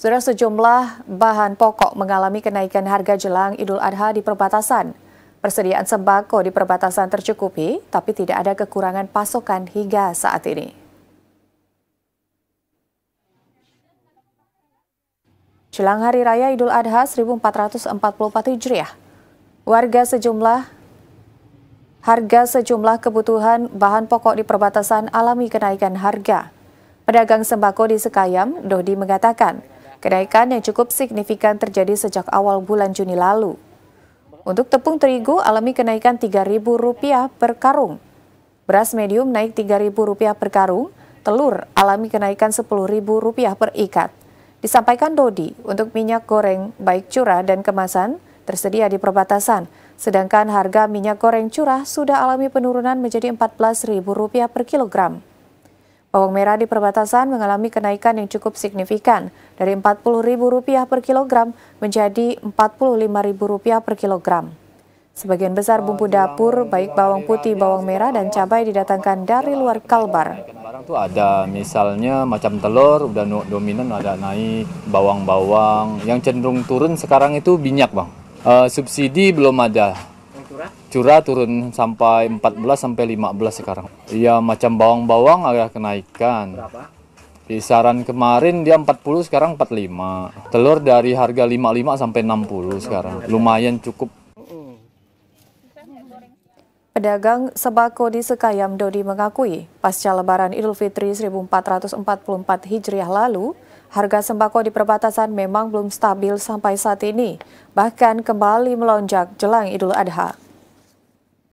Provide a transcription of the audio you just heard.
Sudah sejumlah bahan pokok mengalami kenaikan harga jelang Idul Adha di perbatasan. Persediaan sembako di perbatasan tercukupi, tapi tidak ada kekurangan pasokan hingga saat ini. Jelang Hari Raya Idul Adha 1444 Hijriah, warga sejumlah harga sejumlah kebutuhan bahan pokok di perbatasan alami kenaikan harga. Pedagang sembako di Sekayam, Dodi mengatakan, Kenaikan yang cukup signifikan terjadi sejak awal bulan Juni lalu. Untuk tepung terigu alami kenaikan Rp3.000 per karung. Beras medium naik Rp3.000 per karung, telur alami kenaikan Rp10.000 per ikat. Disampaikan Dodi, untuk minyak goreng baik curah dan kemasan tersedia di perbatasan, sedangkan harga minyak goreng curah sudah alami penurunan menjadi Rp14.000 per kilogram. Bawang merah di perbatasan mengalami kenaikan yang cukup signifikan dari Rp40.000 per kilogram menjadi Rp45.000 per kilogram. Sebagian besar oh, bumbu dapur, baik bawang putih, bawang merah, dan cabai didatangkan dari luar Kalbar. Barang itu ada misalnya macam telur, udah dominan ada naik, bawang-bawang. Yang cenderung turun sekarang itu minyak bang. Uh, subsidi belum ada, curah turun sampai 14 sampai 15 sekarang. Iya macam bawang-bawang agak kenaikan. Berapa? Kisaran kemarin dia 40 sekarang 45. Telur dari harga 55 sampai 60 sekarang. Lumayan cukup. Pedagang sembako di Sekayam Dodi mengakui, pasca lebaran Idul Fitri 1444 Hijriah lalu, harga sembako di perbatasan memang belum stabil sampai saat ini, bahkan kembali melonjak jelang Idul Adha.